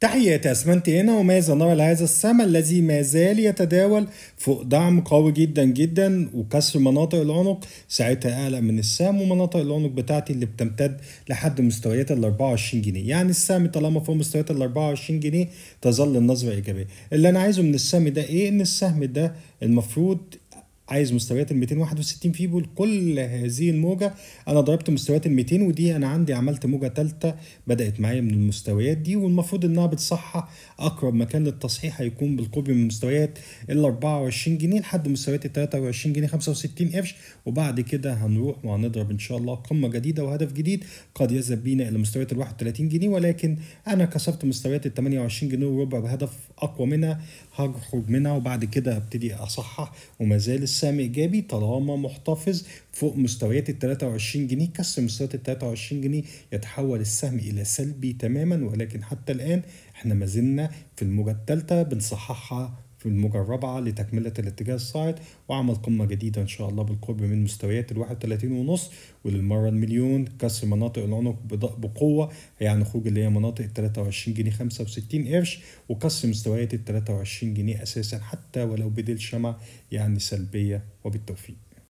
تحياتي أسمنتي هنا وماذا نرى لهذا السهم الذي ما زال يتداول فوق دعم قوي جدا جدا وكسر مناطق العنق ساعتها أعلى من السهم ومناطق العنق بتاعتي اللي بتمتد لحد مستويات ال 24 جنيه يعني السهم طالما فوق مستويات ال 24 جنيه تظل النظرة إيجابية اللي أنا عايزه من السهم ده إيه إن السهم ده المفروض عايز مستويات ال 261 فيبو لكل هذه الموجه انا ضربت مستويات ال 200 ودي انا عندي عملت موجه ثالثه بدات معايا من المستويات دي والمفروض انها بتصحح اقرب مكان للتصحيح هيكون بالقرب من مستويات ال 24 جنيه لحد مستويات ال 23 جنيه 65 قرش وبعد كده هنروح وهنضرب ان شاء الله قمه جديده وهدف جديد قد يذهب بينا الى مستويات ال 31 جنيه ولكن انا كسرت مستويات ال 28 جنيه وربع بهدف اقوى منها هخرج منها وبعد كده ابتدي اصحح وما زال سهم ايجابي طالما محتفظ فوق مستويات ال 23 جنيه كسر مستويات ال 23 جنيه يتحول السهم الى سلبي تماما ولكن حتى الان احنا ما زلنا في الموجه الثالثه بنصححها في الموجة الرابعة لتكملة الاتجاه الصاعد وعمل قمة جديدة إن شاء الله بالقرب من مستويات ال 31 ونص وللمرة المليون كسر مناطق العنق بقوة يعني خروج اللي هي مناطق ال 23 جنيه 65 قرش وكسر مستويات ال 23 جنيه أساسا حتى ولو بدل شمع يعني سلبية وبالتوفيق